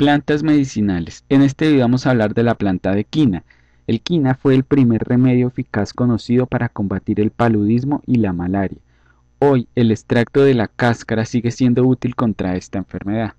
Plantas medicinales. En este video vamos a hablar de la planta de quina. El quina fue el primer remedio eficaz conocido para combatir el paludismo y la malaria. Hoy el extracto de la cáscara sigue siendo útil contra esta enfermedad.